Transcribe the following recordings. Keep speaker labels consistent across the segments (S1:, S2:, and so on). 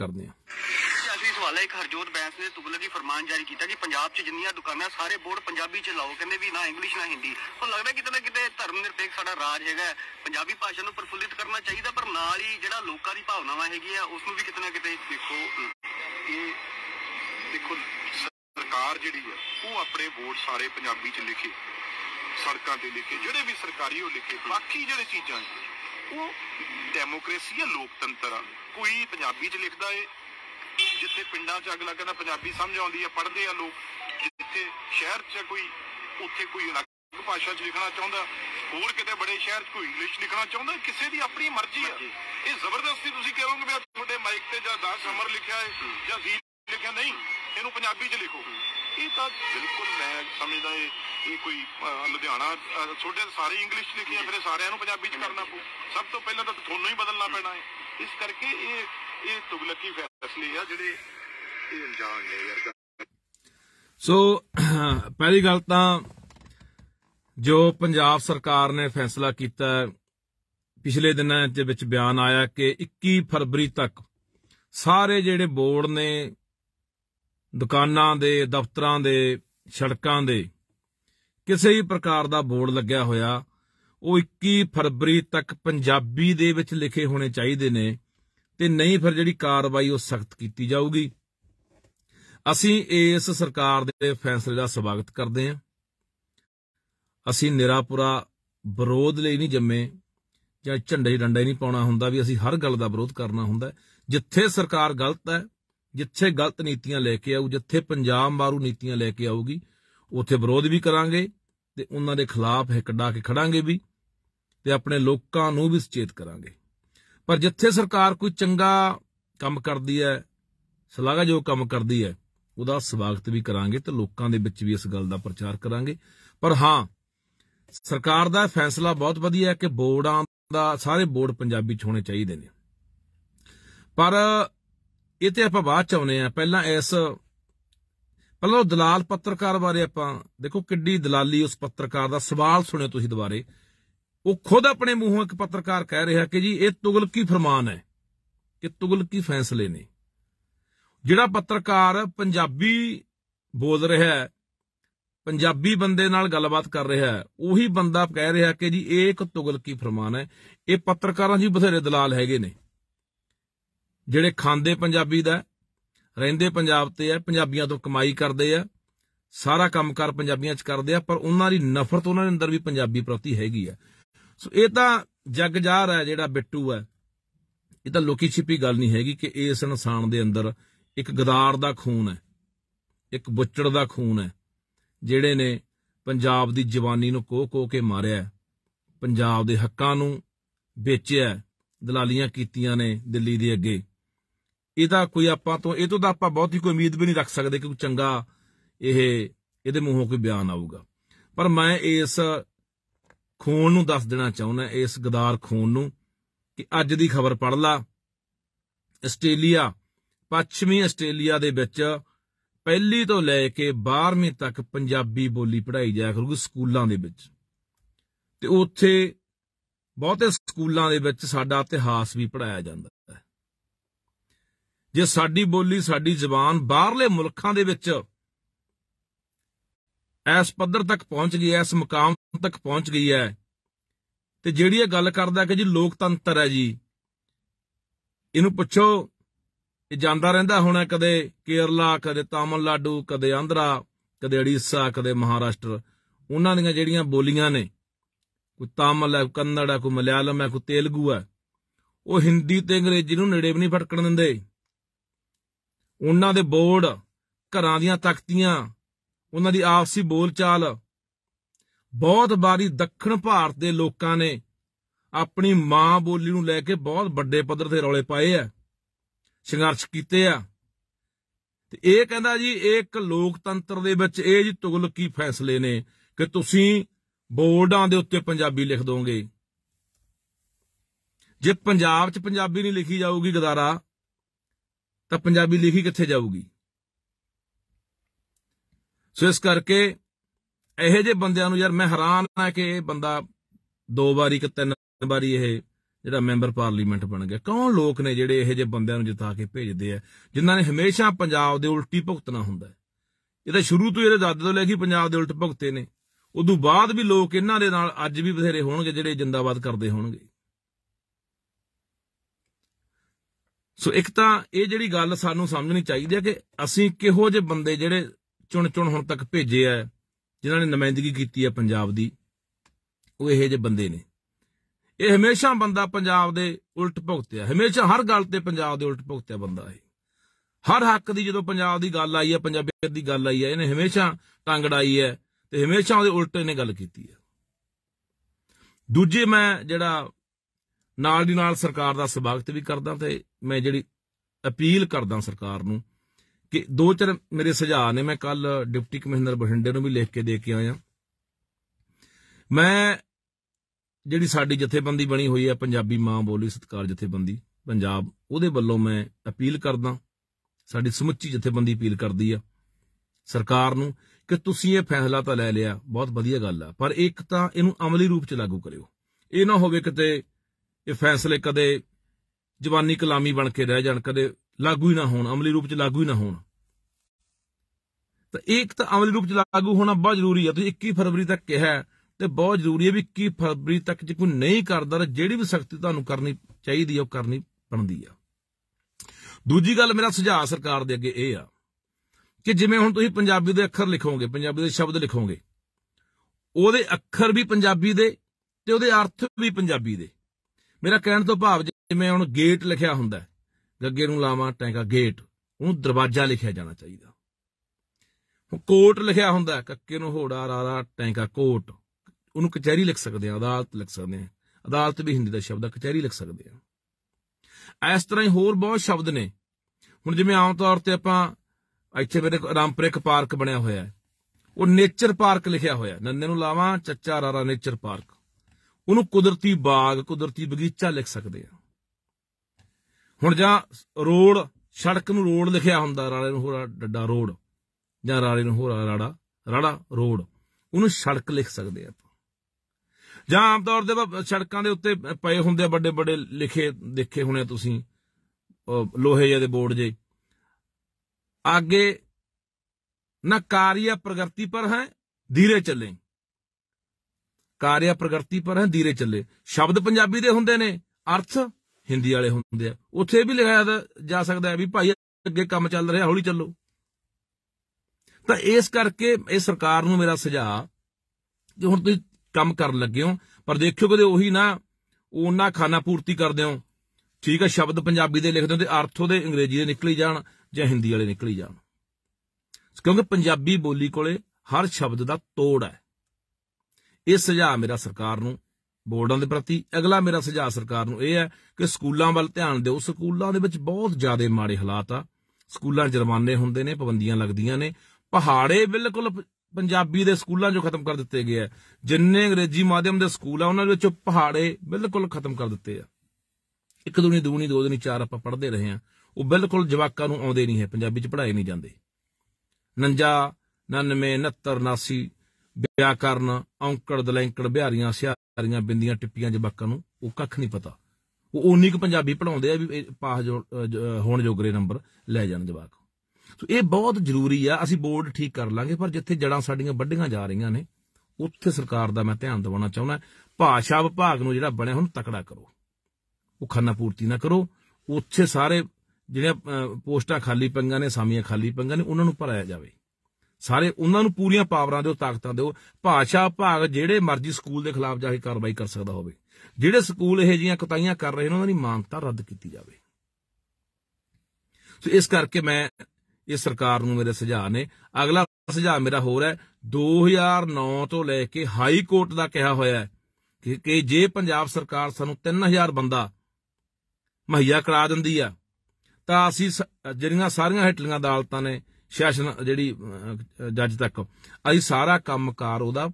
S1: ਕਰਦੇ ਹਾਂ ਸਿਆਸੀ ਸਵਾਲ ਇੱਕ ਹਰਜੋਤ ਬੈਂਸ ਨੇ ਤੁਗਲਕੀ ਫਰਮਾਨ ਜਾਰੀ ਕੀਤਾ ਕਿ ਪੰਜਾਬ 'ਚ ਜਿੰਨੀਆਂ ਦੁਕਾਨਾਂ ਸਾਰੇ ਬੋਰਡ ਪੰਜਾਬੀ 'ਚ ਲਾਓ ਕਹਿੰਦੇ ਵੀ ਨਾ ਇੰਗਲਿਸ਼ ਨਾ ਹਿੰਦੀ ਉਹ ਲੱਗਦਾ ਕਿਤੇ ਨਾ ਕਿਤੇ ਧਰਮ ਨਿਰਪੇਖ ਸਾਡਾ ਰਾਜ ਹੈਗਾ ਪੰਜਾਬੀ ਭਾਸ਼ਾ ਨੂੰ ਪ੍ਰਫੁੱਲਿਤ ਕਰਨਾ ਚਾਹੀਦਾ ਪਰ ਨਾਲ ਹੀ ਜਿਹੜਾ ਲੋਕਾਂ ਦੀ ਭਾਵਨਾਵਾਂ ਹੈਗੀ ਆ ਉਸ ਨੂੰ ਵੀ ਕਿਤੇ ਨਾ ਕਿਤੇ ਦੇਖੋ ਇਹ ਦੇਖੋ ਸਰਕਾਰ ਜਿਹੜੀ ਆ ਉਹ ਆਪਣੇ ਬੋਰਡ ਸਾਰੇ ਪੰਜਾਬੀ 'ਚ ਲਿਖੇ ਸੜਕਾਂ ਤੇ ਲਿਖੇ ਜਿਹੜੇ ਵੀ ਸਰਕਾਰੀ ਉਹ ਲਿਖੇ ਬਾਕੀ ਜਿਹੜੇ ਚੀਜ਼ਾਂ ਨੇ ਉਹ ਡੈਮੋਕ੍ਰੇਸੀ ਹੈ ਲੋਕਤੰਤਰ ਆ ਕੋਈ ਪੰਜਾਬੀ 'ਚ ਲਿਖਦਾ ਏ ਜਿੱਥੇ ਪਿੰਡਾਂ 'ਚ ਅਗਲਾ ਕਹਿੰਦਾ ਪੰਜਾਬੀ ਸਮਝ ਆਉਂਦੀ ਆ ਪੜ੍ਹਦੇ ਆ ਲੋਕ ਜਿੱਥੇ ਸ਼ਹਿਰ 'ਚ ਕੋਈ ਉੱਥੇ ਕੋਈ ਅਲੱਗ ਭਾਸ਼ਾ 'ਚ ਲਿਖਣਾ ਚਾਹੁੰਦਾ ਹੋਰ ਕਿਤੇ ਬੜੇ ਸ਼ਹਿਰ 'ਚ ਕੋਈ ਇੰਗਲਿਸ਼ ਲਿਖਣਾ ਚਾਹੁੰਦਾ ਕਿਸੇ ਦੀ ਆਪਣੀ ਮਰਜ਼ੀ ਆ ਇਹ ਜ਼ਬਰਦਸਤੀ ਤੁਸੀਂ ਕਹੋਗੇ ਵੀ ਤੁਹਾਡੇ ਮਾਈਕ ਤੇ ਜਾਂ ਦਾਸ ਅਮਰ ਲਿਖਿਆ ਹੈ ਜਾਂ ਵੀ ਲਿਖਿਆ ਨਹੀਂ ਇਹਨੂੰ ਪੰਜਾਬੀ 'ਚ ਲਿਖੋ ਇਹ ਤਾਂ ਬਿਲਕੁਲ ਮੈਂ ਸਮਝਦਾ ਇਹ ਇਹ ਕੋਈ ਲੁਧਿਆਣਾ ਛੋਟੇ ਸਾਰੇ ਇੰਗਲਿਸ਼ ਲਿਖੀਆਂ ਫਿਰ ਸਾਰਿਆਂ ਨੂੰ ਪੰਜਾਬੀ ਚ ਕਰਨਾ ਪਊ ਸਭ ਤੋਂ ਪਹਿਲਾਂ ਤਾਂ ਤੁਹਾਨੂੰ ਹੀ ਬਦਲਣਾ ਪੈਣਾ ਹੈ ਇਸ ਕਰਕੇ ਇਹ ਇਹ ਤੁਗਲਕੀ ਫੈਸਲੇ ਆ ਜਿਹੜੇ ਇਹ ਅਣਜਾਣ ਨੇ ਯਾਰ ਸੋ ਪਹਿਲੀ ਗੱਲ ਤਾਂ ਜੋ ਪੰਜਾਬ ਸਰਕਾਰ ਨੇ ਫੈਸਲਾ ਕੀਤਾ ਪਿਛਲੇ ਦਿਨਾਂ ਦੇ ਵਿੱਚ ਬਿਆਨ ਆਇਆ ਕਿ 21 ਫਰਵਰੀ ਤੱਕ ਸਾਰੇ ਜਿਹੜੇ ਬੋਰਡ ਨੇ ਦੁਕਾਨਾਂ ਦੇ ਦਫ਼ਤਰਾਂ ਦੇ ਸੜਕਾਂ ਦੇ ਕਿਸੇ ਵੀ ਪ੍ਰਕਾਰ ਦਾ ਬੋਰਡ ਲੱਗਿਆ ਹੋਇਆ ਉਹ 21 ਫਰਵਰੀ ਤੱਕ ਪੰਜਾਬੀ ਦੇ ਵਿੱਚ ਲਿਖੇ ਹੋਣੇ ਚਾਹੀਦੇ ਨੇ ਤੇ ਨਹੀਂ ਫਿਰ ਜਿਹੜੀ ਕਾਰਵਾਈ ਉਹ ਸਖਤ ਕੀਤੀ ਜਾਊਗੀ ਅਸੀਂ ਇਸ ਸਰਕਾਰ ਦੇ ਫੈਸਲੇ ਦਾ ਸਵਾਗਤ ਕਰਦੇ ਹਾਂ ਅਸੀਂ ਨਿਰਾਪੁਰਾ ਵਿਰੋਧ ਲਈ ਨਹੀਂ ਜੰਮੇ ਜਾਂ ਝੰਡੇ ਡੰਡੇ ਨਹੀਂ ਪਾਉਣਾ ਹੁੰਦਾ ਵੀ ਅਸੀਂ ਹਰ ਗੱਲ ਦਾ ਵਿਰੋਧ ਕਰਨਾ ਹੁੰਦਾ ਜਿੱਥੇ ਸਰਕਾਰ ਗਲਤ ਹੈ ਜਿੱਥੇ ਗਲਤ ਨੀਤੀਆਂ ਲੈ ਕੇ ਆਉ ਜਿੱਥੇ ਪੰਜਾਬ ਮਾਰੂ ਨੀਤੀਆਂ ਲੈ ਕੇ ਆਊਗੀ ਉੱਥੇ ਵਿਰੋਧ ਵੀ ਕਰਾਂਗੇ ਤੇ ਉਹਨਾਂ ਦੇ ਖਿਲਾਫ ਡਾ ਕੇ ਖੜਾਂਗੇ ਵੀ ਤੇ ਆਪਣੇ ਲੋਕਾਂ ਨੂੰ ਵੀ ਸੁਚੇਤ ਕਰਾਂਗੇ ਪਰ ਜਿੱਥੇ ਸਰਕਾਰ ਕੋਈ ਚੰਗਾ ਕੰਮ ਕਰਦੀ ਹੈ ਜੋ ਕੰਮ ਕਰਦੀ ਹੈ ਉਹਦਾ ਸਵਾਗਤ ਵੀ ਕਰਾਂਗੇ ਤੇ ਲੋਕਾਂ ਦੇ ਵਿੱਚ ਵੀ ਇਸ ਗੱਲ ਦਾ ਪ੍ਰਚਾਰ ਕਰਾਂਗੇ ਪਰ ਹਾਂ ਸਰਕਾਰ ਦਾ ਫੈਸਲਾ ਬਹੁਤ ਵਧੀਆ ਹੈ ਕਿ ਬੋਰਡਾਂ ਦਾ ਸਾਰੇ ਬੋਰਡ ਪੰਜਾਬੀ ਚ ਹੋਣੇ ਚਾਹੀਦੇ ਨੇ ਪਰ ਇਹ ਤੇ ਆਪਾਂ ਬਾਅਦ ਚ ਆਉਨੇ ਆ ਪਹਿਲਾਂ ਇਸ ਪਹਿਲਾਂ ਉਹ ਦਲਾਲ ਪੱਤਰਕਾਰ ਬਾਰੇ ਆਪਾਂ ਦੇਖੋ ਕਿੱਡੀ ਦਲਾਲੀ ਉਸ ਪੱਤਰਕਾਰ ਦਾ ਸਵਾਲ ਸੁਣਿਓ ਤੁਸੀਂ ਦੁਬਾਰੇ ਉਹ ਖੁਦ ਆਪਣੇ ਮੂੰਹੋਂ ਇੱਕ ਪੱਤਰਕਾਰ ਕਹਿ ਰਿਹਾ ਕਿ ਜੀ ਇਹ ਤੁਗਲਕੀ ਫਰਮਾਨ ਹੈ ਕਿ ਤੁਗਲਕੀ ਫੈਸਲੇ ਨੇ ਜਿਹੜਾ ਪੱਤਰਕਾਰ ਪੰਜਾਬੀ ਬੋਲ ਰਿਹਾ ਹੈ ਪੰਜਾਬੀ ਬੰਦੇ ਨਾਲ ਗੱਲਬਾਤ ਕਰ ਰਿਹਾ ਹੈ ਉਹੀ ਬੰਦਾ ਕਹਿ ਰਿਹਾ ਕਿ ਜੀ ਇਹ ਇੱਕ ਤੁਗਲਕੀ ਫਰਮਾਨ ਹੈ ਇਹ ਪੱਤਰਕਾਰਾਂ ਜੀ ਬਥੇਰੇ ਦਲਾਲ ਹੈਗੇ ਨੇ ਜਿਹੜੇ ਖਾਂਦੇ ਪੰਜਾਬੀ ਦਾ ਰਹਿੰਦੇ ਪੰਜਾਬ ਤੇ ਆ ਪੰਜਾਬੀਆਂ ਤੋਂ ਕਮਾਈ ਕਰਦੇ ਆ ਸਾਰਾ ਕੰਮਕਾਰ ਪੰਜਾਬੀਆਂ 'ਚ ਕਰਦੇ ਆ ਪਰ ਉਹਨਾਂ ਦੀ ਨਫ਼ਰਤ ਉਹਨਾਂ ਦੇ ਅੰਦਰ ਵੀ ਪੰਜਾਬੀ ਪ੍ਰਤੀ ਹੈਗੀ ਆ ਸੋ ਇਹ ਤਾਂ ਜੱਗ ਜਾਹਰ ਹੈ ਜਿਹੜਾ ਬਿੱਟੂ ਹੈ ਇਹ ਤਾਂ ਲੋਕੀ ਛਿਪੀ ਗੱਲ ਨਹੀਂ ਹੈਗੀ ਕਿ ਇਸ ਇਨਸਾਨ ਦੇ ਅੰਦਰ ਇੱਕ ਗਦਾਰ ਦਾ ਖੂਨ ਹੈ ਇੱਕ ਬੁੱਚੜ ਦਾ ਖੂਨ ਹੈ ਜਿਹੜੇ ਨੇ ਪੰਜਾਬ ਦੀ ਜਵਾਨੀ ਨੂੰ ਕੋਹ-ਕੋਹ ਕੇ ਮਾਰਿਆ ਪੰਜਾਬ ਦੇ ਹੱਕਾਂ ਨੂੰ ਵੇਚਿਆ ਦਲਾਲੀਆਂ ਕੀਤੀਆਂ ਨੇ ਦਿੱਲੀ ਦੇ ਅੱਗੇ ਇਹਦਾ ਕੋਈ ਆਪਾਂ ਤੋਂ ਇਹ ਤੋਂ ਤਾਂ ਆਪਾਂ ਬਹੁਤੀ ਕੋਈ ਉਮੀਦ ਵੀ ਨਹੀਂ ਰੱਖ ਸਕਦੇ ਕਿ ਚੰਗਾ ਇਹ ਇਹਦੇ ਮੂੰਹੋਂ ਕੋਈ ਬਿਆਨ ਆਊਗਾ ਪਰ ਮੈਂ ਇਸ ਖੂਨ ਨੂੰ ਦੱਸ ਦੇਣਾ ਚਾਹੁੰਦਾ ਇਸ ਗਦਾਰ ਖੂਨ ਨੂੰ ਕਿ ਅੱਜ ਦੀ ਖਬਰ ਪੜ ਲਾ ਆਸਟ੍ਰੇਲੀਆ ਪੱਛਮੀ ਆਸਟ੍ਰੇਲੀਆ ਦੇ ਵਿੱਚ ਪਹਿਲੀ ਤੋਂ ਲੈ ਕੇ 12ਵੀਂ ਤੱਕ ਪੰਜਾਬੀ ਬੋਲੀ ਪੜਾਈ ਜਾਇਆ ਕਰੂਗੀ ਸਕੂਲਾਂ ਦੇ ਵਿੱਚ ਤੇ ਉੱਥੇ ਬਹੁਤੇ ਸਕੂਲਾਂ ਦੇ ਵਿੱਚ ਸਾਡਾ ਇਤਿਹਾਸ ਵੀ ਪੜਾਇਆ ਜਾਂਦਾ ਜੇ ਸਾਡੀ ਬੋਲੀ ਸਾਡੀ ਜ਼ਬਾਨ ਬਾਹਰਲੇ ਮੁਲਕਾਂ ਦੇ ਵਿੱਚ ਇਸ ਪੱਧਰ ਤੱਕ ਪਹੁੰਚ ਗਈ ਹੈ ਇਸ ਮਕਾਮ ਤੱਕ ਪਹੁੰਚ ਗਈ ਹੈ ਤੇ ਜਿਹੜੀ ਇਹ ਗੱਲ ਕਰਦਾ ਕਿ ਜੀ ਲੋਕਤੰਤਰ ਹੈ ਜੀ ਇਹਨੂੰ ਪੁੱਛੋ ਇਹ ਜਾਂਦਾ ਰਹਿੰਦਾ ਹੋਣਾ ਕਦੇ ਕੇਰਲਾ ਕਦੇ ਤਾਮਿਲਨਾਡੂ ਕਦੇ ਆਂਧਰਾ ਕਦੇ ਅੜੀਸਾ ਕਦੇ ਮਹਾਰਾਸ਼ਟਰ ਉਹਨਾਂ ਦੀਆਂ ਜਿਹੜੀਆਂ ਬੋਲੀਆਂ ਨੇ ਕੋਈ ਤਾਮਿਲ ਹੈ ਕੰਨੜ ਹੈ ਕੋਈ ਮਲਿਆਲਮ ਹੈ ਕੋਈ ਤੇਲਗੂ ਹੈ ਉਹ ਹਿੰਦੀ ਤੇ ਅੰਗਰੇਜ਼ੀ ਨੂੰ ਨੇੜੇ ਵੀ ਨਹੀਂ ਫਟਕਣ ਦਿੰਦੇ ਉਹਨਾਂ ਦੇ ਬੋਰਡ ਘਰਾਂ ਦੀਆਂ ਤਖਤੀਆਂ ਉਹਨਾਂ ਦੀ ਆਪਸੀ ਬੋਲਚਾਲ ਬਹੁਤ ਬਾਰੀ ਦੱਖਣ ਭਾਰਤ ਦੇ ਲੋਕਾਂ ਨੇ ਆਪਣੀ ਮਾਂ ਬੋਲੀ ਨੂੰ ਲੈ ਕੇ ਬਹੁਤ ਵੱਡੇ ਪੱਧਰ ਤੇ ਰੌਲੇ ਪਾਏ ਆ ਸੰਘਰਸ਼ ਕੀਤੇ ਆ ਤੇ ਇਹ ਕਹਿੰਦਾ ਜੀ ਇੱਕ ਲੋਕਤੰਤਰ ਦੇ ਵਿੱਚ ਇਹ ਜੀ ਤੁਗਲਕੀ ਫੈਸਲੇ ਨੇ ਕਿ ਤੁਸੀਂ ਬੋਰਡਾਂ ਦੇ ਉੱਤੇ ਪੰਜਾਬੀ ਲਿਖ ਦੋਗੇ ਜੇ ਪੰਜਾਬ 'ਚ ਪੰਜਾਬੀ ਨਹੀਂ ਲਿਖੀ ਜਾਊਗੀ ਗਦਾਰਾ ਤਾਂ ਪੰਜਾਬੀ ਲਿਖੀ ਕਿੱਥੇ ਜਾਊਗੀ ਸੋ ਇਸ ਕਰਕੇ ਇਹੋ ਜਿਹੇ ਬੰਦਿਆਂ ਨੂੰ ਯਾਰ ਮੈਂ ਹੈਰਾਨ ਆ ਕਿ ਇਹ ਬੰਦਾ ਦੋ ਵਾਰੀ ਕਿ ਤਿੰਨ ਵਾਰੀ ਇਹ ਜਿਹੜਾ ਮੈਂਬਰ ਪਾਰਲੀਮੈਂਟ ਬਣ ਗਿਆ ਕੌਣ ਲੋਕ ਨੇ ਜਿਹੜੇ ਇਹੋ ਜਿਹੇ ਬੰਦਿਆਂ ਨੂੰ ਜਿਤਾ ਕੇ ਭੇਜਦੇ ਆ ਜਿਨ੍ਹਾਂ ਨੇ ਹਮੇਸ਼ਾ ਪੰਜਾਬ ਦੇ ਉਲਟੀ ਭੁਗਤਣਾ ਹੁੰਦਾ ਹੈ ਇਹ ਤਾਂ ਸ਼ੁਰੂ ਤੋਂ ਇਹਦੇ ਦਾਦੇ ਤੋਂ ਲੈ ਕੇ ਪੰਜਾਬ ਦੇ ਉਲਟ ਭੁਗਤੇ ਨੇ ਉਦੋਂ ਬਾਅਦ ਵੀ ਲੋਕ ਇਹਨਾਂ ਦੇ ਨਾਲ ਅੱਜ ਵੀ ਬਥੇਰੇ ਹੋਣਗੇ ਜਿਹੜੇ ਜਿੰਦਾਬਾਦ ਕਰਦੇ ਹੋਣਗੇ ਸੋ ਇੱਕ ਤਾਂ ਇਹ ਜਿਹੜੀ ਗੱਲ ਸਾਨੂੰ ਸਮਝਣੀ ਚਾਹੀਦੀ ਹੈ ਕਿ ਅਸੀਂ ਕਿਹੋ ਜਿਹੇ ਬੰਦੇ ਜਿਹੜੇ ਚੁਣ ਚੁਣ ਹੁਣ ਤੱਕ ਭੇਜੇ ਆ ਜਿਨ੍ਹਾਂ ਨੇ ਨਮਾਇੰਦਗੀ ਕੀਤੀ ਹੈ ਪੰਜਾਬ ਦੀ ਉਹ ਇਹੋ ਜਿਹੇ ਬੰਦੇ ਨੇ ਇਹ ਹਮੇਸ਼ਾ ਬੰਦਾ ਪੰਜਾਬ ਦੇ ਉਲਟ ਭੁਗਤਿਆ ਹਮੇਸ਼ਾ ਹਰ ਗੱਲ ਤੇ ਪੰਜਾਬ ਦੇ ਉਲਟ ਭੁਗਤਿਆ ਬੰਦਾ ਹੈ ਹਰ ਹੱਕ ਦੀ ਜਦੋਂ ਪੰਜਾਬ ਦੀ ਗੱਲ ਆਈ ਹੈ ਪੰਜਾਬੀਅਤ ਦੀ ਗੱਲ ਆਈ ਹੈ ਇਹਨੇ ਹਮੇਸ਼ਾ ਟੰਗੜਾਈ ਹੈ ਤੇ ਹਮੇਸ਼ਾ ਉਹਦੇ ਉਲਟ ਇਹਨੇ ਗੱਲ ਕੀਤੀ ਹੈ ਦੂਜੇ ਮੈਂ ਜਿਹੜਾ ਨਾਲ ਦੀ ਨਾਲ ਸਰਕਾਰ ਦਾ ਸਵਾਗਤ ਵੀ ਕਰਦਾ ਤੇ ਮੈਂ ਜਿਹੜੀ ਅਪੀਲ ਕਰਦਾ ਸਰਕਾਰ ਨੂੰ ਕਿ ਦੋ ਚਾਰ ਮੇਰੇ ਸੁਝਾਅ ਨੇ ਮੈਂ ਕੱਲ ਡਿਪਟੀ ਕਮਿਸ਼ਨਰ ਬਠਿੰਡੇ ਨੂੰ ਵੀ ਲਿਖ ਕੇ ਦੇ ਕੇ ਆਇਆ ਮੈਂ ਜਿਹੜੀ ਸਾਡੀ ਜਥੇਬੰਦੀ ਬਣੀ ਹੋਈ ਹੈ ਪੰਜਾਬੀ ਮਾਂ ਬੋਲੀ ਸਤਕਾਰ ਜਥੇਬੰਦੀ ਪੰਜਾਬ ਉਹਦੇ ਵੱਲੋਂ ਮੈਂ ਅਪੀਲ ਕਰਦਾ ਸਾਡੀ ਸਮੁੱਚੀ ਜਥੇਬੰਦੀ ਅਪੀਲ ਕਰਦੀ ਆ ਸਰਕਾਰ ਨੂੰ ਕਿ ਤੁਸੀਂ ਇਹ ਫੈਸਲਾ ਤਾਂ ਲੈ ਲਿਆ ਬਹੁਤ ਵਧੀਆ ਗੱਲ ਆ ਪਰ ਇੱਕ ਤਾਂ ਇਹਨੂੰ ਅਮਲੀ ਰੂਪ 'ਚ ਲਾਗੂ ਕਰਿਓ ਇਹ ਨਾ ਹੋਵੇ ਕਿਤੇ ਇਹ ਫੈਸਲੇ ਕਦੇ ਜਵਾਨੀ ਕਲਾਮੀ ਬਣ ਕੇ ਰਹਿ ਜਾਣ ਕਦੇ ਲਾਗੂ ਹੀ ਨਾ ਹੋਣ ਅਮਲੀ ਰੂਪ 'ਚ ਲਾਗੂ ਹੀ ਨਾ ਹੋਣ ਤਾਂ ਇੱਕ ਤਾਂ ਅਮਲੀ ਰੂਪ 'ਚ ਲਾਗੂ ਹੋਣਾ ਬਹੁਤ ਜ਼ਰੂਰੀ ਹੈ ਤੁਸੀਂ 21 ਫਰਵਰੀ ਤੱਕ ਕਿਹਾ ਤੇ ਬਹੁਤ ਜ਼ਰੂਰੀ ਹੈ ਵੀ 21 ਫਰਵਰੀ ਤੱਕ ਜੇ ਕੋਈ ਨਹੀਂ ਕਰਦਾ ਤਾਂ ਜਿਹੜੀ ਵੀ ਸਖਤੀ ਤੁਹਾਨੂੰ ਕਰਨੀ ਚਾਹੀਦੀ ਹੈ ਉਹ ਕਰਨੀ ਪੈਂਦੀ ਆ ਦੂਜੀ ਗੱਲ ਮੇਰਾ ਸੁਝਾਅ ਸਰਕਾਰ ਦੇ ਅੱਗੇ ਇਹ ਆ ਕਿ ਜਿਵੇਂ ਹੁਣ ਤੁਸੀਂ ਪੰਜਾਬੀ ਦੇ ਅੱਖਰ ਲਿਖੋਗੇ ਪੰਜਾਬੀ ਦੇ ਸ਼ਬਦ ਲਿਖੋਗੇ ਉਹਦੇ ਅੱਖਰ ਵੀ ਪੰਜਾਬੀ ਦੇ ਤੇ ਉਹਦੇ ਅਰਥ ਵੀ ਪੰਜਾਬੀ ਦੇ ਮੇਰਾ ਕਹਿਣ ਤੋਂ ਭਾਵ ਜਿਵੇਂ ਹੁਣ ਗੇਟ ਲਿਖਿਆ ਹੁੰਦਾ ਹੈ ਗੱਗੇ ਨੂੰ ਲਾਵਾਂ ਟੈਂਕਾ ਗੇਟ ਉਹਨੂੰ ਦਰਵਾਜ਼ਾ ਲਿਖਿਆ ਜਾਣਾ ਚਾਹੀਦਾ ਹੁਣ ਕੋਟ ਲਿਖਿਆ ਹੁੰਦਾ ਕੱਕੇ ਨੂੰ ਹੋੜਾ ਰਾਰਾ ਟੈਂਕਾ ਕੋਟ ਉਹਨੂੰ ਕਚਹਿਰੀ ਲਿਖ ਸਕਦੇ ਆ ਅਦਾਲਤ ਲਿਖ ਸਕਦੇ ਆ ਅਦਾਲਤ ਵੀ ਹਿੰਦੀ ਦਾ ਸ਼ਬਦ ਆ ਕਚਹਿਰੀ ਲਿਖ ਸਕਦੇ ਆ ਇਸ ਤਰ੍ਹਾਂ ਹੀ ਹੋਰ ਬਹੁਤ ਸ਼ਬਦ ਨੇ ਹੁਣ ਜਿਵੇਂ ਆਮ ਤੌਰ ਤੇ ਆਪਾਂ ਇੱਥੇ ਮੇਰੇ ਰਾਮਪ੍ਰਿਕ ਪਾਰਕ ਬਣਿਆ ਹੋਇਆ ਉਹ ਨੇਚਰ ਪਾਰਕ ਲਿਖਿਆ ਹੋਇਆ ਨੰਨੇ ਨੂੰ ਲਾਵਾਂ ਚੱਚਾ ਰਾਰਾ ਨੇਚਰ ਪਾਰਕ ਉਹਨੂੰ ਕੁਦਰਤੀ ਬਾਗ ਕੁਦਰਤੀ ਬਗੀਚਾ ਲਿਖ ਸਕਦੇ ਆ ਹੁਣ ਜਾਂ ਰੋਡ ਸੜਕ ਨੂੰ ਰੋਡ ਲਿਖਿਆ ਹੁੰਦਾ ਰਾਲੇ ਨੂੰ ਹੋਰਾ ਡੱਡਾ ਰੋਡ ਜਾਂ ਰਾਲੇ ਨੂੰ ਹੋਰਾ ਰਾੜਾ ਰਾੜਾ ਰੋਡ ਉਹਨੂੰ ਸੜਕ ਲਿਖ ਸਕਦੇ ਆ ਜਾਂ ਆਮ ਤੌਰ ਤੇ ਸੜਕਾਂ ਦੇ ਉੱਤੇ ਪਏ ਹੁੰਦੇ ਆ ਵੱਡੇ ਵੱਡੇ ਲਿਖੇ ਦੇਖੇ ਹੋਣੇ ਤੁਸੀਂ ਲੋਹੇ ਜਿਹੇ ਦੇ ਬੋਰਡ ਜੇ ਅੱਗੇ ਨਾ ਕਾਰਿਆ ਪ੍ਰਗਤੀ ਪਰ ਹੈ ਧੀਰੇ ਚੱਲੇ ਕਾਰਿਆ ਪ੍ਰਗਤੀ ਪਰ ਹੈ ਧੀਰੇ ਚੱਲੇ ਸ਼ਬਦ ਪੰਜਾਬੀ ਦੇ ਹੁੰਦੇ ਨੇ ਅਰਥ ਹਿੰਦੀ ਵਾਲੇ ਹੁੰਦੇ ਆ ਉੱਥੇ ਵੀ ਲਿਖਿਆ ਜਾ ਸਕਦਾ ਹੈ ਵੀ ਭਾਈ ਅੱਗੇ ਕੰਮ ਚੱਲ ਰਿਹਾ ਹੌਲੀ ਚੱਲੋ ਤਾਂ ਇਸ ਕਰਕੇ ਇਹ ਸਰਕਾਰ ਨੂੰ ਮੇਰਾ ਸੁਝਾਅ ਕਿ ਹੁਣ ਤੁਸੀਂ ਕੰਮ ਕਰਨ ਲੱਗੇ ਹੋ ਪਰ ਦੇਖਿਓ ਕਿ ਉਹੀ ਨਾ ਉਹਨਾਂ ਖਾਨਾ ਪੂਰਤੀ ਕਰਦੇ ਹੋ ਠੀਕ ਹੈ ਸ਼ਬਦ ਪੰਜਾਬੀ ਦੇ ਲਿਖਦੇ ਹੋ ਤੇ ਅਰਥ ਉਹਦੇ ਅੰਗਰੇਜ਼ੀ ਦੇ ਨਿਕਲੀ ਜਾਣ ਜਾਂ ਹਿੰਦੀ ਵਾਲੇ ਨਿਕਲੀ ਜਾਣ ਕਿਉਂਕਿ ਪੰਜਾਬੀ ਬੋਲੀ ਕੋਲੇ ਹਰ ਸ਼ਬਦ ਦਾ ਤੋੜ ਹੈ ਇਹ ਸੁਝਾਅ ਮੇਰਾ ਸਰਕਾਰ ਨੂੰ ਬੋਰਡਾਂ ਦੇ ਪ੍ਰਤੀ ਅਗਲਾ ਮੇਰਾ ਸੁਝਾਅ ਸਰਕਾਰ ਨੂੰ ਇਹ ਹੈ ਕਿ ਸਕੂਲਾਂ ਵੱਲ ਧਿਆਨ ਦਿਓ ਸਕੂਲਾਂ ਦੇ ਵਿੱਚ ਬਹੁਤ ਜ਼ਿਆਦਾ ਮਾੜੇ ਹਾਲਾਤ ਆ ਸਕੂਲਾਂ ਜੁਰਮਾਨੇ ਹੁੰਦੇ ਨੇ ਪਾਬੰਦੀਆਂ ਲੱਗਦੀਆਂ ਨੇ ਪਹਾੜੇ ਬਿਲਕੁਲ ਪੰਜਾਬੀ ਦੇ ਸਕੂਲਾਂ ਜੋ ਖਤਮ ਕਰ ਦਿੱਤੇ ਗਏ ਆ ਜਿੰਨੇ ਅੰਗਰੇਜ਼ੀ ਮਾਧਿਅਮ ਦੇ ਸਕੂਲ ਆ ਉਹਨਾਂ ਵਿੱਚੋਂ ਪਹਾੜੇ ਬਿਲਕੁਲ ਖਤਮ ਕਰ ਦਿੱਤੇ ਆ ਇੱਕ ਦੂਣੀ ਦੂਣੀ ਦੋ ਦੂਣੀ ਚਾਰ ਆਪਾਂ ਪੜ੍ਹਦੇ ਰਹੇ ਆ ਉਹ ਬਿਲਕੁਲ ਜਵਾਕਾਂ ਨੂੰ ਆਉਂਦੇ ਨਹੀਂ ਹੈ ਪੰਜਾਬੀ ਚ ਪੜਾਏ ਨਹੀਂ ਜਾਂਦੇ 49 99 79 ਵਿਆਕਰਨ ਔਂਕੜ ਦਲੈਂਕੜ ਬਿਹਾਰੀਆਂ ਸਿਆਰੀਆਂ ਬਿੰਦੀਆਂ ਟਿੱਪੀਆਂ ਜਵਾਕਾਂ ਨੂੰ ਉਹ ਕੱਖ ਨਹੀਂ ਪਤਾ ਉਹ ਉਨੀ ਕੁ ਪੰਜਾਬੀ ਪੜਾਉਂਦੇ ਆ ਵੀ ਪਾਸ ਹੋਣ ਜੋਗਰੇ ਨੰਬਰ ਲੈ ਜਾਣ ਜਵਾਕ ਸੋ ਇਹ ਬਹੁਤ ਜ਼ਰੂਰੀ ਆ ਅਸੀਂ ਬੋਰਡ ਠੀਕ ਕਰ ਲਾਂਗੇ ਪਰ ਜਿੱਥੇ ਜੜਾਂ ਸਾਡੀਆਂ ਵੱਡੀਆਂ ਜਾ ਰਹੀਆਂ ਨੇ ਉੱਥੇ ਸਰਕਾਰ ਦਾ ਮੈਂ ਧਿਆਨ ਦਿਵਾਉਣਾ ਚਾਹੁੰਦਾ ਭਾਸ਼ਾ ਵਿਭਾਗ ਨੂੰ ਜਿਹੜਾ ਬਣਿਆ ਹੁਣ ਤਕੜਾ ਕਰੋ ਉਹ ਖਾਨਾ ਪੂਰਤੀ ਨਾ ਕਰੋ ਉੱਥੇ ਸਾਰੇ ਜਿਹੜੀਆਂ ਪੋਸਟਾਂ ਖਾਲੀ ਪੰਗਾ ਨੇ ਸਾਮੀਆਂ ਖਾਲੀ ਪੰਗਾ ਨੇ ਉਹਨਾਂ ਨੂੰ ਭਰਾਇਆ ਜਾਵੇ ਸਾਰੇ ਉਹਨਾਂ ਨੂੰ ਪੂਰੀਆਂ ਪਾਵਰਾਂ ਦਿਓ ਤਾਕਤਾਂ ਦਿਓ ਭਾਸ਼ਾ ਭਾਗ ਜਿਹੜੇ ਮਰਜ਼ੀ ਸਕੂਲ ਦੇ ਖਿਲਾਫ ਜਾ ਕੇ ਕਾਰਵਾਈ ਕਰ ਸਕਦਾ ਹੋਵੇ ਜਿਹੜੇ ਸਕੂਲ ਇਹ ਜੀਆਂ ਕਤਾਈਆਂ ਕਰ ਰਹੇ ਨੇ ਉਹਨਾਂ ਦੀ ਮਾਨਤਾ ਰੱਦ ਕੀਤੀ ਜਾਵੇ ਸੋ ਇਸ ਕਰਕੇ ਮੈਂ ਇਹ ਸਰਕਾਰ ਨੂੰ ਮੇਰੇ ਸੁਝਾਅ ਨੇ ਅਗਲਾ ਸੁਝਾਅ ਮੇਰਾ ਹੋਰ ਹੈ 2009 ਤੋਂ ਲੈ ਕੇ ਹਾਈ ਕੋਰਟ ਦਾ ਕਿਹਾ ਹੋਇਆ ਹੈ ਕਿ ਕਿ ਜੇ ਪੰਜਾਬ ਸਰਕਾਰ ਸਾਨੂੰ 3000 ਬੰਦਾ ਮਹੱਈਆ ਕਰਾ ਦਿੰਦੀ ਆ ਤਾਂ ਅਸੀਂ ਜਿਹੜੀਆਂ ਸਾਰੀਆਂ ਹਟਲੀਆਂ ਅਦਾਲਤਾਂ ਨੇ ਸ਼ਾਸਨ ਜਿਹੜੀ ਜੱਜ ਤੱਕ ਅਸੀਂ ਸਾਰਾ ਕੰਮਕਾਰ ਉਹਦਾ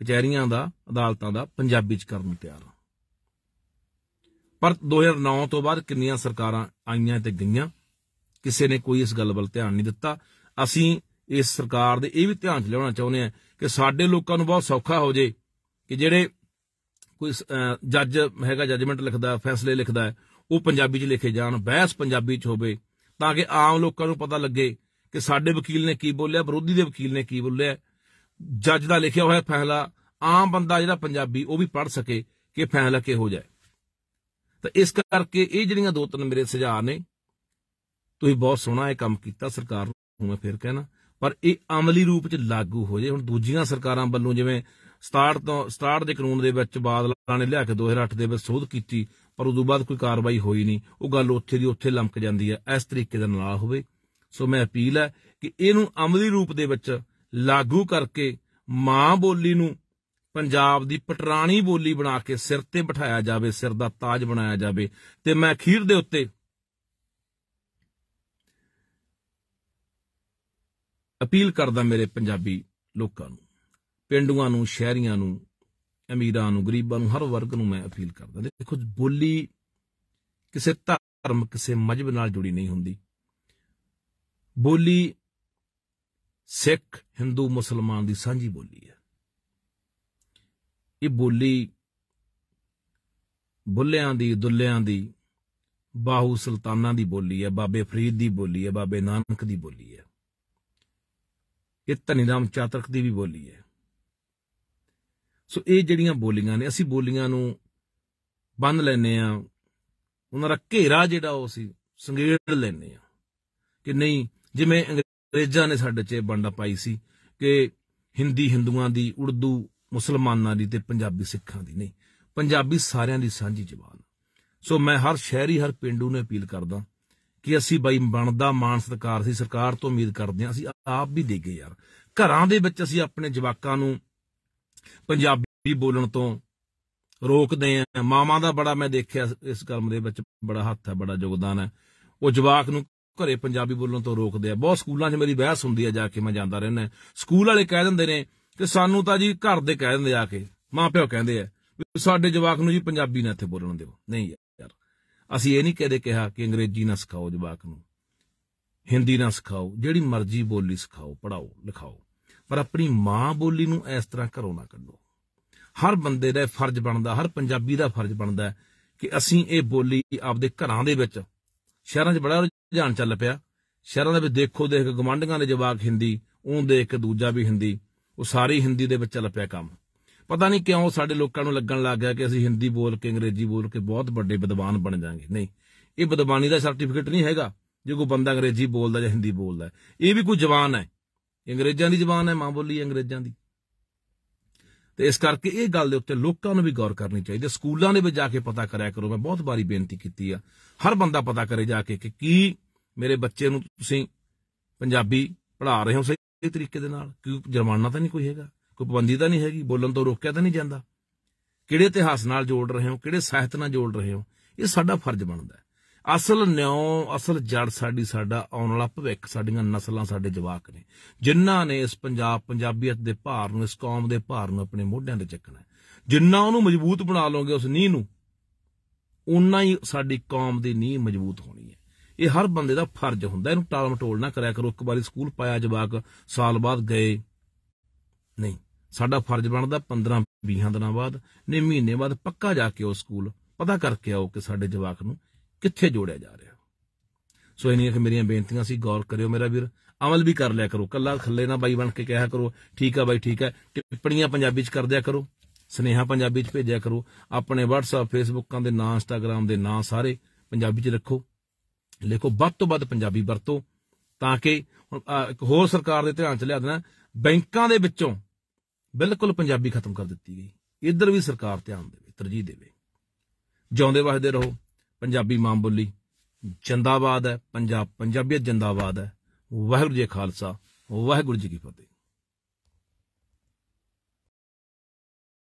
S1: ਕਚਹਿਰੀਆਂ ਦਾ ਅਦਾਲਤਾਂ ਦਾ ਪੰਜਾਬੀ ਚ ਕਰਨ ਨੂੰ ਤਿਆਰ ਪਰ 2009 ਤੋਂ ਬਾਅਦ ਕਿੰਨੀਆਂ ਸਰਕਾਰਾਂ ਆਈਆਂ ਤੇ ਗਈਆਂ ਕਿਸੇ ਨੇ ਕੋਈ ਇਸ ਗੱਲ ਵੱਲ ਧਿਆਨ ਨਹੀਂ ਦਿੱਤਾ ਅਸੀਂ ਇਸ ਸਰਕਾਰ ਦੇ ਇਹ ਵੀ ਧਿਆਨ ਚ ਲਿਆਉਣਾ ਚਾਹੁੰਦੇ ਆ ਕਿ ਸਾਡੇ ਲੋਕਾਂ ਨੂੰ ਬਹੁਤ ਸੌਖਾ ਹੋ ਜੇ ਕਿ ਜਿਹੜੇ ਕੋਈ ਜੱਜ ਹੈਗਾ ਜੱਜਮੈਂਟ ਲਿਖਦਾ ਫੈਸਲੇ ਲਿਖਦਾ ਉਹ ਪੰਜਾਬੀ 'ਚ ਲਿਖੇ ਜਾਣ ਬਹਿਸ ਪੰਜਾਬੀ 'ਚ ਹੋਵੇ ਤਾਂ ਕਿ ਆਮ ਲੋਕਾਂ ਨੂੰ ਪਤਾ ਲੱਗੇ ਕਿ ਸਾਡੇ ਵਕੀਲ ਨੇ ਕੀ ਬੋਲਿਆ ਵਿਰੋਧੀ ਦੇ ਵਕੀਲ ਨੇ ਕੀ ਬੋਲਿਆ ਜੱਜ ਦਾ ਲਿਖਿਆ ਹੋਇਆ ਫੈਸਲਾ ਆਮ ਬੰਦਾ ਜਿਹੜਾ ਪੰਜਾਬੀ ਉਹ ਵੀ ਪੜ ਸਕੇ ਕਿ ਫੈਸਲਾ ਹੋ ਜਾਏ ਤਾਂ ਇਸ ਕਰਕੇ ਇਹ ਜਿਹੜੀਆਂ ਦੋ ਤਿੰਨ ਮੇਰੇ ਸੁਝਾਅ ਨੇ ਤੁਸੀਂ ਬਹੁਤ ਸੋਹਣਾ ਇਹ ਕੰਮ ਕੀਤਾ ਸਰਕਾਰ ਨੂੰ ਮੈਂ ਫਿਰ ਕਹਿਣਾ ਪਰ ਇਹ ਅਮਲੀ ਰੂਪ ਚ ਲਾਗੂ ਹੋ ਜੇ ਹੁਣ ਦੂਜੀਆਂ ਸਰਕਾਰਾਂ ਵੱਲੋਂ ਜਿਵੇਂ ਸਟਾਰਟ ਤੋਂ ਸਟਾਰਟ ਦੇ ਕਾਨੂੰਨ ਦੇ ਵਿੱਚ ਬਾਦਲਾਂ ਨੇ ਲਿਆ ਕੇ 2008 ਦੇ ਵਿੱਚ ਸੋਧ ਕੀਤੀ ਪਰ ਉਦੋਂ ਬਾਅਦ ਕੋਈ ਕਾਰਵਾਈ ਹੋਈ ਨਹੀਂ ਉਹ ਗੱਲ ਉੱਥੇ ਦੀ ਉੱਥੇ ਲੰਮਕ ਜਾਂਦੀ ਹੈ ਇਸ ਤਰੀਕੇ ਦਾ ਨਾਲ ਹੋਵੇ ਸੋ ਮੈਂ ਅਪੀਲ ਹੈ ਕਿ ਇਹਨੂੰ ਅਮਲੀ ਰੂਪ ਦੇ ਵਿੱਚ ਲਾਗੂ ਕਰਕੇ ਮਾਂ ਬੋਲੀ ਨੂੰ ਪੰਜਾਬ ਦੀ ਪਟਰਾਣੀ ਬੋਲੀ ਬਣਾ ਕੇ ਸਿਰ ਤੇ ਬਿਠਾਇਆ ਜਾਵੇ ਸਿਰ ਦਾ ਤਾਜ ਬਣਾਇਆ ਜਾਵੇ ਤੇ ਮੈਂ ਅਖੀਰ ਦੇ ਉੱਤੇ ਅਪੀਲ ਕਰਦਾ ਮੇਰੇ ਪੰਜਾਬੀ ਲੋਕਾਂ ਨੂੰ ਪਿੰਡੂਆਂ ਨੂੰ ਸ਼ਹਿਰੀਆਂ ਨੂੰ ਅਮੀਰਾਂ ਨੂੰ ਗਰੀਬਾਂ ਨੂੰ ਹਰ ਵਰਗ ਨੂੰ ਮੈਂ ਅਪੀਲ ਕਰਦਾ ਦੇਖੋ ਬੋਲੀ ਕਿਸੇ ਧਰਮ ਕਿਸੇ ਮਜਬ ਨਾਲ ਜੁੜੀ ਨਹੀਂ ਹੁੰਦੀ ਬੋਲੀ ਸਿੱਖ ਹਿੰਦੂ ਮੁਸਲਮਾਨ ਦੀ ਸਾਂਝੀ ਬੋਲੀ ਹੈ ਇਹ ਬੋਲੀ ਬੁੱਲਿਆਂ ਦੀ ਦੁੱਲਿਆਂ ਦੀ ਬਾਹੂ ਸੁਲਤਾਨਾਂ ਦੀ ਬੋਲੀ ਹੈ ਬਾਬੇ ਫਰੀਦ ਦੀ ਬੋਲੀ ਹੈ ਬਾਬੇ ਨਾਨਕ ਦੀ ਬੋਲੀ ਹੈ ਇਹ ਧਨੀਰਾਮ ਚਾਤਰਕ ਦੀ ਵੀ ਬੋਲੀ ਹੈ ਸੋ ਇਹ ਜਿਹੜੀਆਂ ਬੋਲੀਆਂ ਨੇ ਅਸੀਂ ਬੋਲੀਆਂ ਨੂੰ ਬੰਨ ਲੈਨੇ ਆ ਉਹਨਾਂ ਦਾ ਘੇਰਾ ਜਿਹੜਾ ਉਹ ਸੀ ਸੰਗੇੜ ਲੈਨੇ ਆ ਕਿ ਨਹੀਂ ਜਿਵੇਂ ਅੰਗਰੇਜ਼ਾਂ ਨੇ ਸਾਡੇ 'ਚ ਬੰਡਾ ਪਾਈ ਸੀ ਕਿ ਹਿੰਦੀ ਹਿੰਦੂਆਂ ਦੀ ਉਰਦੂ ਮੁਸਲਮਾਨਾਂ ਦੀ ਤੇ ਪੰਜਾਬੀ ਸਿੱਖਾਂ ਦੀ ਨਹੀਂ ਪੰਜਾਬੀ ਸਾਰਿਆਂ ਦੀ ਸਾਂਝੀ ਜ਼ੁਬਾਨ ਸੋ ਮੈਂ ਹਰ ਸ਼ਹਿਰੀ ਹਰ ਪਿੰਡੂ ਨੂੰ ਅਪੀਲ ਕਰਦਾ ਕਿ ਅਸੀਂ ਬਾਈ ਬਣਦਾ ਮਾਨ ਸਤਕਾਰ ਸੀ ਸਰਕਾਰ ਤੋਂ ਉਮੀਦ ਕਰਦੇ ਹਾਂ ਅਸੀਂ ਆਪ ਵੀ ਦੇਗੇ ਯਾਰ ਘਰਾਂ ਦੇ ਵਿੱਚ ਅਸੀਂ ਆਪਣੇ ਜਵਾਕਾਂ ਨੂੰ ਪੰਜਾਬੀ ਬੋਲਣ ਤੋਂ ਰੋਕਦੇ ਆ ਮਾਵਾਂ ਦਾ ਬੜਾ ਮੈਂ ਦੇਖਿਆ ਇਸ ਕਰਮ ਦੇ ਵਿੱਚ ਬੜਾ ਹੱਥ ਹੈ ਬੜਾ ਯੋਗਦਾਨ ਹੈ ਉਹ ਜਵਾਕ ਨੂੰ ਘਰੇ ਪੰਜਾਬੀ ਬੋਲਣ ਤੋਂ ਰੋਕਦੇ ਆ ਬਹੁਤ ਸਕੂਲਾਂ 'ਚ ਮੇਰੀ ਬਹਿਸ ਹੁੰਦੀ ਆ ਜਾ ਕੇ ਮੈਂ ਜਾਂਦਾ ਰਹਿੰਦਾ ਸਕੂਲ ਵਾਲੇ ਕਹਿ ਦਿੰਦੇ ਨੇ ਕਿ ਸਾਨੂੰ ਤਾਂ ਜੀ ਘਰ ਦੇ ਕਹਿ ਦਿੰਦੇ ਆ ਕੇ ਮਾਂ ਪਿਓ ਕਹਿੰਦੇ ਆ ਸਾਡੇ ਜਵਾਕ ਨੂੰ ਜੀ ਪੰਜਾਬੀ ਨਾ ਇੱਥੇ ਬੋਲਣ ਦਿਓ ਨਹੀਂ ਯਾਰ ਅਸੀਂ ਇਹ ਨਹੀਂ ਕਹਦੇ ਕਿਹਾ ਕਿ ਅੰਗਰੇਜ਼ੀ ਨਾ ਸਿਖਾਓ ਜਵਾਕ ਨੂੰ ਹਿੰਦੀ ਨਾ ਸਿਖਾਓ ਜਿਹੜੀ ਮਰਜ਼ੀ ਬੋਲੀ ਸਿਖਾਓ ਪੜਾਓ ਲਿਖਾਓ ਪਰ ਆਪਣੀ ਮਾਂ ਬੋਲੀ ਨੂੰ ਇਸ ਤਰ੍ਹਾਂ ਘਰੋਂ ਨਾ ਕੱਢੋ ਹਰ ਬੰਦੇ ਦਾ ਫਰਜ਼ ਬਣਦਾ ਹਰ ਪੰਜਾਬੀ ਦਾ ਫਰਜ਼ ਬਣਦਾ ਕਿ ਅਸੀਂ ਇਹ ਬੋਲੀ ਆਪਦੇ ਘਰਾਂ ਦੇ ਵਿੱਚ ਸ਼ਹਿਰਾਂ 'ਚ ਬੜਾ ਰੁਝਾਨ ਚੱਲ ਪਿਆ ਸ਼ਹਿਰਾਂ ਦੇ ਵਿੱਚ ਦੇਖੋ ਦੇਖ ਗਵਾਂਢੀਆਂ ਦੇ ਜਵਾਕ ਹਿੰਦੀ ਉਹ ਦੇਖ ਕੇ ਦੂਜਾ ਵੀ ਹਿੰਦੀ ਉਹ ਸਾਰੀ ਹਿੰਦੀ ਦੇ ਵਿੱਚ ਚੱਲ ਪਿਆ ਕੰਮ ਪਤਾ ਨਹੀਂ ਕਿਉਂ ਸਾਡੇ ਲੋਕਾਂ ਨੂੰ ਲੱਗਣ ਲੱਗ ਗਿਆ ਕਿ ਅਸੀਂ ਹਿੰਦੀ ਬੋਲ ਕੇ ਅੰਗਰੇਜ਼ੀ ਬੋਲ ਕੇ ਬਹੁਤ ਵੱਡੇ ਵਿਦਵਾਨ ਬਣ ਜਾਾਂਗੇ ਨਹੀਂ ਇਹ ਵਿਦਵਾਨੀ ਦਾ ਸਰਟੀਫਿਕੇਟ ਨਹੀਂ ਹੈਗਾ ਜੇ ਕੋਈ ਬੰਦਾ ਅੰਗਰੇਜ਼ੀ ਬੋਲਦਾ ਜਾਂ ਹਿੰਦੀ ਬੋਲਦਾ ਇਹ ਵੀ ਕੋਈ ਜ਼ਬਾਨ ਹੈ ਅੰਗਰੇਜ਼ਾਂ ਦੀ ਜ਼ਬਾਨ ਹੈ ਮਾਂ ਬੋਲੀ ਅੰਗਰੇਜ਼ਾਂ ਦੀ ਤੇ ਇਸ ਕਰਕੇ ਇਹ ਗੱਲ ਦੇ ਉੱਤੇ ਲੋਕਾਂ ਨੂੰ ਵੀ ਗੌਰ ਕਰਨੀ ਚਾਹੀਦੀ ਹੈ ਸਕੂਲਾਂ ਦੇ ਵਿੱਚ ਜਾ ਕੇ ਪਤਾ ਕਰਿਆ ਕਰੋ ਮੈਂ ਬਹੁਤ ਵਾਰੀ ਬੇਨਤੀ ਕੀਤੀ ਆ ਹਰ ਬੰਦਾ ਪਤਾ ਕਰੇ ਜਾ ਕੇ ਕਿ ਕੀ ਮੇਰੇ ਬੱਚੇ ਨੂੰ ਤੁਸੀਂ ਪੰਜਾਬੀ ਪੜ੍ਹਾ ਰਹੇ ਹੋ ਸਹੀ ਤਰੀਕੇ ਦੇ ਨਾਲ ਕਿਉਂ ਜੁਰਮਾਨਾ ਤਾਂ ਨਹੀਂ ਕੋਈ ਹੈਗਾ ਕੋਈ ਪਾਬੰਦੀ ਤਾਂ ਨਹੀਂ ਹੈਗੀ ਬੋਲਣ ਤੋਂ ਰੋਕਿਆ ਤਾਂ ਨਹੀਂ ਜਾਂਦਾ ਕਿਹੜੇ ਇਤਿਹਾਸ ਨਾਲ ਜੋੜ ਰਹੇ ਹੋ ਕਿਹੜੇ ਸਾਹਿਤ ਨਾਲ ਜੋੜ ਰਹੇ ਹੋ ਇਹ ਸਾਡਾ ਫਰਜ਼ ਬਣਦਾ ਹੈ ਅਸਲ ਨਿਉ ਅਸਲ ਜੜ ਸਾਡੀ ਸਾਡਾ ਆਉਣ ਵਾਲਾ ਭਵਿੱਖ ਸਾਡੀਆਂ ਨਸਲਾਂ ਸਾਡੇ ਜਵਾਕ ਨੇ ਜਿਨ੍ਹਾਂ ਨੇ ਇਸ ਪੰਜਾਬ ਪੰਜਾਬੀਅਤ ਦੇ ਭਾਰ ਨੂੰ ਇਸ ਕੌਮ ਦੇ ਭਾਰ ਨੂੰ ਆਪਣੇ ਮੋਢਿਆਂ ਤੇ ਚੱਕਣਾ ਜਿੰਨਾ ਉਹਨੂੰ ਮਜ਼ਬੂਤ ਬਣਾ ਲਓਗੇ ਉਸ ਨੀਂਹ ਨੂੰ ਉਨਾ ਹੀ ਸਾਡੀ ਕੌਮ ਦੀ ਨੀਂਹ ਮਜ਼ਬੂਤ ਹੋਣੀ ਹੈ ਇਹ ਹਰ ਬੰਦੇ ਦਾ ਫਰਜ਼ ਹੁੰਦਾ ਇਹਨੂੰ ਟਾਲ ਮਟੋਲ ਨਾ ਕਰਿਆ ਕਰੋ ਇੱਕ ਵਾਰੀ ਸਕੂਲ ਪਾਇਆ ਜਵਾਕ ਸਾਲ ਬਾਅਦ ਗਏ ਨਹੀਂ ਸਾਡਾ ਫਰਜ਼ ਬਣਦਾ 15 20 ਦਿਨਾਂ ਬਾਅਦ ਨੇ ਮਹੀਨੇ ਬਾਅਦ ਪੱਕਾ ਜਾ ਕੇ ਉਹ ਸਕੂਲ ਪਤਾ ਕਰਕੇ ਆਓ ਕਿ ਸਾਡੇ ਜਵਾਕ ਨੂੰ ਕਿੱਥੇ ਜੋੜਿਆ ਜਾ ਰਿਹਾ ਸੋ ਇਹ ਨਹੀਂ ਕਿ ਮੇਰੀਆਂ ਬੇਨਤੀਆਂ ਸੀ ਗੌਰ ਕਰਿਓ ਮੇਰਾ ਵੀਰ ਅਮਲ ਵੀ ਕਰ ਲਿਆ ਕਰੋ ਕੱਲਾ ਖੱਲੇ ਨਾ ਬਾਈ ਬਣ ਕੇ ਕਿਹਾ ਕਰੋ ਠੀਕ ਆ ਬਾਈ ਠੀਕ ਆ ਟਿੱਪਣੀਆਂ ਪੰਜਾਬੀ ਚ ਕਰਦਿਆ ਕਰੋ ਸਨੇਹਾ ਪੰਜਾਬੀ ਚ ਭੇਜਿਆ ਕਰੋ ਆਪਣੇ WhatsApp Facebookਾਂ ਦੇ ਨਾਂ Instagram ਦੇ ਨਾਂ ਸਾਰੇ ਪੰਜਾਬੀ ਚ ਰੱਖੋ ਲਿਖੋ ਵੱਧ ਤੋਂ ਵੱਧ ਪੰਜਾਬੀ ਵਰਤੋ ਤਾਂ ਕਿ ਇੱਕ ਹੋਰ ਸਰਕਾਰ ਦੇ ਧਿਆਨ ਚ ਲਿਆ ਦੇਣਾ ਬੈਂਕਾਂ ਦੇ ਵਿੱਚੋਂ ਬਿਲਕੁਲ ਪੰਜਾਬੀ ਖਤਮ ਕਰ ਦਿੱਤੀ ਗਈ ਇੱਧਰ ਵੀ ਸਰਕਾਰ ਧਿਆਨ ਦੇਵੇ ਤਰਜੀਹ ਦੇਵੇ ਜਿਉਂਦੇ ਵਸਦੇ ਰਹੋ ਪੰਜਾਬੀ ਮਾਂ ਬੋਲੀ ਜਿੰਦਾਬਾਦ ਹੈ ਪੰਜਾਬ ਪੰਜਾਬੀਅਤ ਜਿੰਦਾਬਾਦ ਹੈ ਵਾਹਿਗੁਰੂ ਜੀ ਖਾਲਸਾ ਵਾਹਿਗੁਰੂ ਜੀ ਕੀ ਫਤਿਹ